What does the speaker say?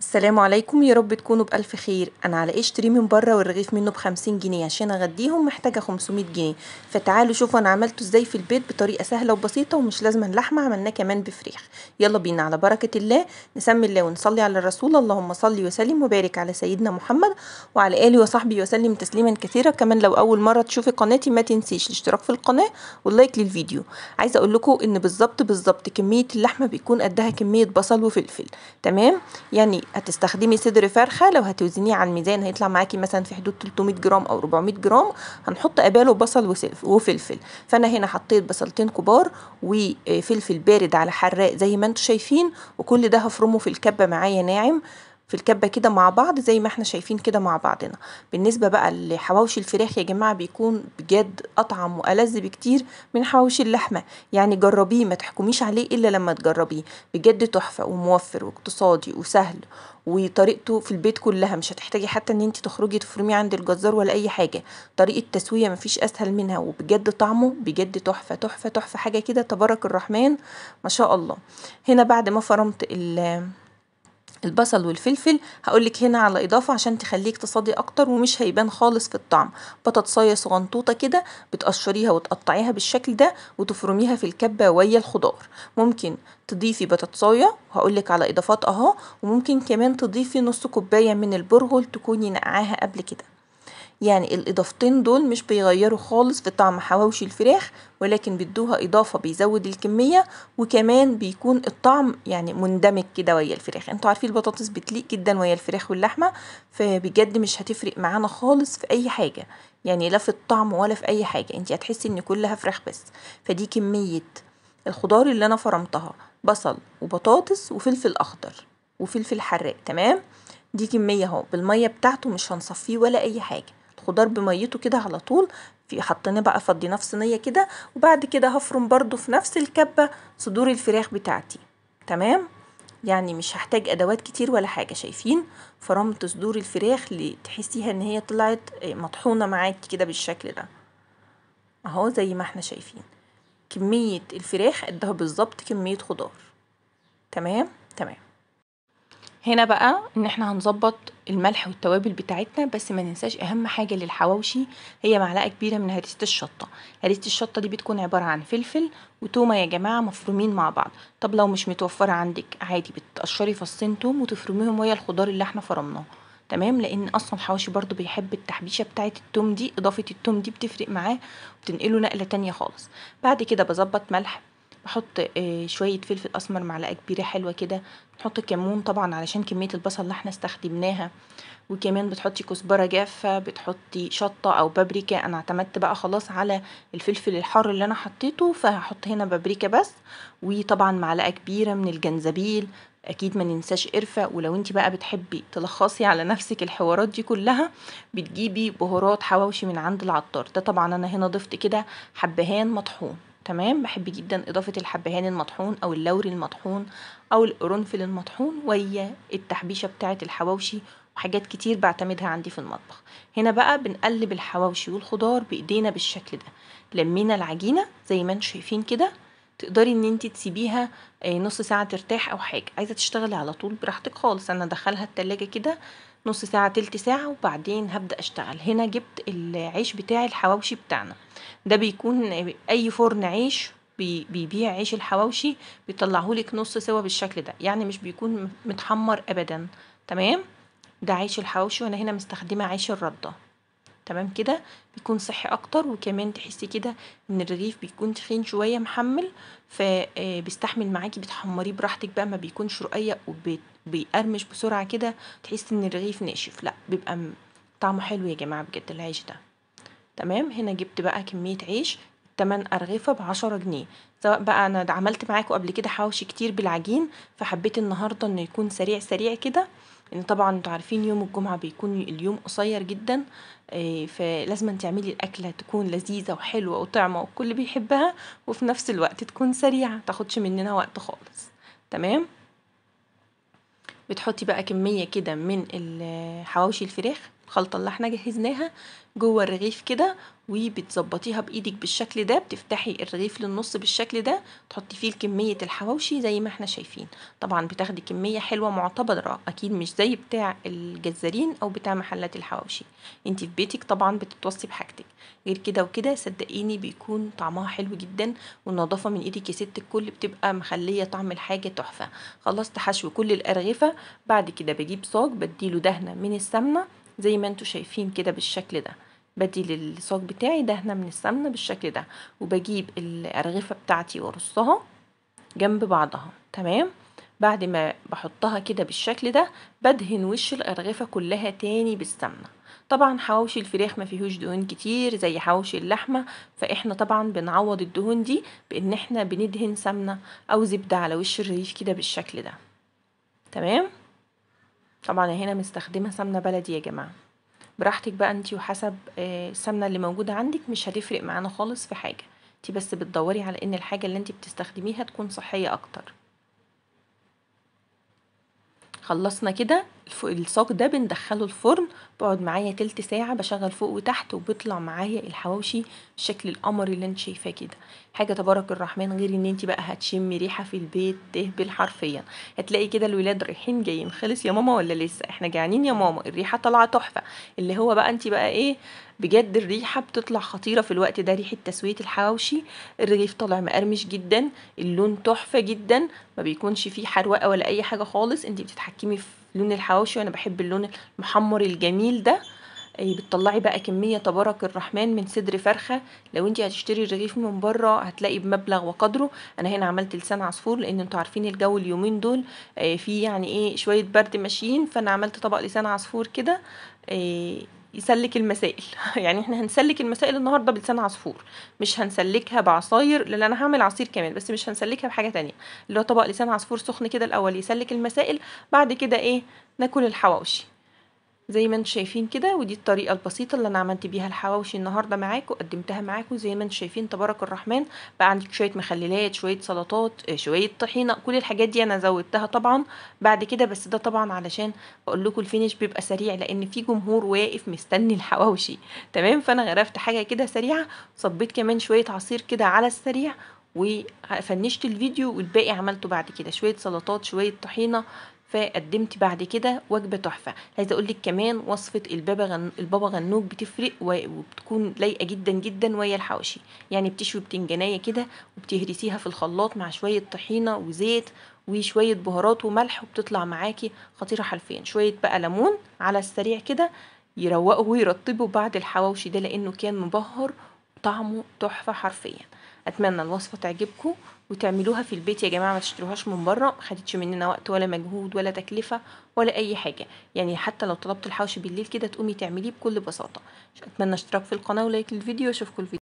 السلام عليكم يا رب تكونوا بألف خير أنا على اشتري من بره والرغيف منه بخمسين جنيه عشان أغديهم محتاجة خمسمية جنيه فتعالوا شوفوا أنا عملته ازاي في البيت بطريقة سهلة وبسيطة ومش لازم اللحمة عملناه كمان بفريخ يلا بينا على بركة الله نسمي الله ونصلي على الرسول اللهم صلي وسلم وبارك على سيدنا محمد وعلى آله وصحبه وسلم تسليما كثيرا كمان لو أول مرة تشوفي قناتي ما تنسيش الاشتراك في القناة واللايك للفيديو عايزة أقول لكم إن بالظبط بالظبط كمية اللحمة بيكون قدها كمية بصل وفلفل تمام يعني هتستخدمي صدر فرخه لو هتوزنيه على الميزان هيطلع معاكي مثلا في حدود 300 جرام او 400 جرام هنحط قباله بصل وفلفل فانا هنا حطيت بصلتين كبار وفلفل بارد على حراق زي ما انتم شايفين وكل ده هفرمه في الكبه معايا ناعم في الكبة كده مع بعض زي ما احنا شايفين كده مع بعضنا بالنسبة بقى لحواوشي الفراخ يا جماعة بيكون بجد أطعم وألذ بكتير من حواوشي اللحمة يعني جربيه ما تحكميش عليه إلا لما تجربيه بجد تحفة وموفر واقتصادي وسهل وطريقته في البيت كلها مش هتحتاجي حتى ان انت تخرجي تفرميه عند الجزار ولا اي حاجه طريقه تسويه مفيش اسهل منها وبجد طعمه بجد تحفه تحفه تحفه حاجه كده تبارك الرحمن ما شاء الله هنا بعد ما فرمت البصل والفلفل هقولك هنا على اضافه عشان تخليك تصدي اكتر ومش هيبان خالص في الطعم بطاطسايه صغنطوطه كده بتقشريها وتقطعيها بالشكل ده وتفرميها في الكبه ويا الخضار ممكن تضيفي بطاطسايه وهقولك على اضافات اهو وممكن كمان تضيفي نص كوبايه من البرغل تكوني نقعاها قبل كده يعني الإضافتين دول مش بيغيروا خالص في طعم حواوشي الفراخ ولكن بيدوها إضافة بيزود الكمية وكمان بيكون الطعم يعني مندمج كده ويا الفراخ انتوا عارفين البطاطس بتليق جدا ويا الفراخ واللحمة فبجد مش هتفرق معانا خالص في أي حاجة يعني لا في الطعم ولا في أي حاجة انت هتحسي ان كلها فراخ بس فدي كمية الخضار اللي أنا فرمتها بصل وبطاطس وفلفل أخضر وفلفل حراق تمام دي كمية اهو بالمية بتاعته مش هنصفيه ولا أي حاجة الخضار بميته كده على طول في حطيناه بقى فضيناه في صينيه كده وبعد كده هفرم برده في نفس الكبه صدور الفراخ بتاعتي تمام يعني مش هحتاج ادوات كتير ولا حاجه شايفين فرمت صدور الفراخ لتحسيها ان هي طلعت آه، مطحونه معاكي كده بالشكل ده اهو زي ما احنا شايفين كميه الفراخ قدها بالظبط كميه خضار تمام تمام هنا بقى ان احنا هنظبط الملح والتوابل بتاعتنا بس ما ننساش اهم حاجه للحواوشي هي معلقه كبيره من هريسه الشطه هريسه الشطه دي بتكون عباره عن فلفل وتومه يا جماعه مفرومين مع بعض طب لو مش متوفره عندك عادي بتقشري فصين توم وتفرميهم ويا الخضار اللي احنا فرمناه تمام لان اصلا الحواوشي برضو بيحب التحبيشه بتاعه التوم دي اضافه التوم دي بتفرق معاه وبتنقله نقله تانية خالص بعد كده بظبط ملح بحط آه، شوية فلفل اسمر معلقة كبيرة حلوة كده نحط كمون طبعا علشان كمية البصل اللي احنا استخدمناها وكمان بتحطي كزبرة جافة بتحطي شطة او بابريكا انا اعتمدت بقى خلاص على الفلفل الحار اللي انا حطيته فهحط هنا بابريكا بس وطبعا معلقة كبيرة من الجنزبيل اكيد ما ننساش قرفه ولو انت بقى بتحبي تلخصي على نفسك الحوارات دي كلها بتجيبي بهارات حواوشي من عند العطار ده طبعا انا هنا ضفت كده حبهان مطحون تمام بحب جدا اضافه الحبهان المطحون او اللوري المطحون او القرنفل المطحون ويا التحبيشه بتاعه الحواوشي وحاجات كتير بعتمدها عندي في المطبخ هنا بقى بنقلب الحواوشي والخضار بايدينا بالشكل ده لمينا العجينه زي ما انتم شايفين كده تقدري ان انت تسيبيها آه، نص ساعه ترتاح او حاجه عايزه تشتغلي على طول براحتك خالص انا ادخلها التلاجة كده نص ساعة تلت ساعة وبعدين هبدأ أشتغل هنا جبت العيش بتاع الحواوشي بتاعنا ده بيكون أي فرن عيش بيبيع عيش الحواوشي بيطلعهولك نص سوا بالشكل ده يعني مش بيكون متحمر أبدا تمام ده عيش الحواوشي وأنا هنا مستخدمة عيش الردة تمام كده بيكون صحي اكتر وكمان تحسي كده ان الرغيف بيكون تخين شويه محمل فبيستحمل آه، معاكي بتحمريه براحتك بقى ما بيكونش رقيق وبيقرمش بسرعه كده تحسي ان الرغيف ناشف لا بيبقى طعمه حلو يا جماعه بجد العيش ده تمام هنا جبت بقى كميه عيش 8 أرغفة بعشرة جنيه سواء بقى أنا عملت معاكم قبل كده حواوشي كتير بالعجين فحبيت النهاردة إنه يكون سريع سريع كده لان طبعا انتوا عارفين يوم الجمعه بيكون اليوم قصير جدا آه، فلازم تعملي الاكله تكون لذيذه وحلوه وطعمه والكل بيحبها وفي نفس الوقت تكون سريعه تاخدش مننا وقت خالص تمام بتحطي بقى كميه كده من حواوشي الفراخ الخلطة اللي احنا جهزناها جوه الرغيف كده وبتظبطيها بايدك بالشكل ده بتفتحي الرغيف للنص بالشكل ده تحطي فيه كمية الحواوشي زي ما احنا شايفين طبعا بتاخدي كمية حلوة معتبرة اكيد مش زي بتاع الجزارين او بتاع محلات الحواوشي انت في بيتك طبعا بتتوصي بحاجتك غير كده وكده صدقيني بيكون طعمها حلو جدا والنظافة من ايدك يا ست الكل بتبقى مخلية طعم الحاجة تحفة خلصت حشو كل الارغفة بعد كده بجيب صاج بديله دهنة من السمنة زي ما انتوا شايفين كده بالشكل ده بدي للصاج بتاعي دهنة من السمنة بالشكل ده وبجيب الأرغفة بتاعتي وأرصها جنب بعضها تمام بعد ما بحطها كده بالشكل ده بدهن وش الأرغفة كلها تاني بالسمنة طبعا حواوشي الفراخ ما فيهوش دهون كتير زي حواوشي اللحمة فاحنا طبعا بنعوض الدهون دي بان احنا بندهن سمنة او زبدة على وش الريش كده بالشكل ده تمام طبعا هنا مستخدمة سمنة بلدي يا جماعة براحتك بقى انتي وحسب آه، السمنة اللي موجودة عندك مش هتفرق معانا خالص في حاجة انتي بس بتدوري على ان الحاجة اللي انتي بتستخدميها تكون صحية اكتر خلصنا كده الصاج ده بندخله الفرن بقعد معايا تلت ساعة بشغل فوق وتحت وبيطلع معايا الحواوشي شكل القمر اللي انت شايفاه كده حاجة تبارك الرحمن غير ان انت بقى هتشمي ريحة في البيت تهبل حرفيا هتلاقي كده الولاد رايحين جايين خلص يا ماما ولا لسه احنا جعانين يا ماما الريحة طالعة تحفة اللي هو بقى انت بقى ايه بجد الريحة بتطلع خطيرة في الوقت ده ريحة تسوية الحواوشي الرغيف طالع مقرمش جدا اللون تحفة جدا ما بيكونش فيه حروقة ولا اي حاجة خالص انت بتتحكمي في لون الحواوشي وانا بحب اللون المحمر الجميل ده آه، بتطلعي بقى كمية تبارك الرحمن من صدر فرخة لو انت هتشتري الرغيف من بره هتلاقي بمبلغ وقدره انا هنا عملت لسان عصفور لان انتوا عارفين الجو اليومين دول آه، في يعني ايه شوية برد ماشيين فانا عملت طبق لسان عصفور كده آه، يسلك المسائل يعني احنا هنسلك المسائل النهارده بلسان عصفور مش هنسلكها بعصاير لان انا هعمل عصير كمان بس مش هنسلكها بحاجه تانية اللي هو طبق لسان عصفور سخن كده الاول يسلك المسائل بعد كده ايه ناكل الحواوشي زي ما انتم شايفين كده ودي الطريقة البسيطة اللي انا عملت بيها الحواوشي النهاردة معاكم قدمتها معاكم زي ما انتم شايفين تبارك الرحمن بقى عندك شوية مخللات شوية سلطات آه، شوية طحينة كل الحاجات دي انا زودتها طبعا بعد كده بس ده طبعا علشان بقول لكم الفينش بيبقى سريع لان في جمهور واقف مستني الحواوشي تمام فانا غرفت حاجة كده سريعة صبيت كمان شوية عصير كده على السريع وفنشت الفيديو والباقي عملته بعد كده شوية سلطات شوية طحينة فقدمت بعد كده وجبه تحفه عايزه اقول لك كمان وصفه البابا غن... البابا غنوج بتفرق وبتكون لايقه جدا جدا ويا الحواشي يعني بتشوي بتنجانيه كده وبتهرسيها في الخلاط مع شويه طحينه وزيت وشويه بهارات وملح وبتطلع معاكي خطيره حرفيا شويه بقى ليمون على السريع كده يروقوا ويرطبوا بعد الحواوشي ده لانه كان مبهر طعمه تحفه حرفيا اتمنى الوصفه تعجبكم وتعملوها في البيت يا جماعه ما تشتروهاش من بره ما خدتش مننا وقت ولا مجهود ولا تكلفه ولا اي حاجه يعني حتى لو طلبت الحوش بالليل كده تقومي تعمليه بكل بساطه اتمنى اشتراك في القناه ولايك للفيديو واشوفكم الفيديو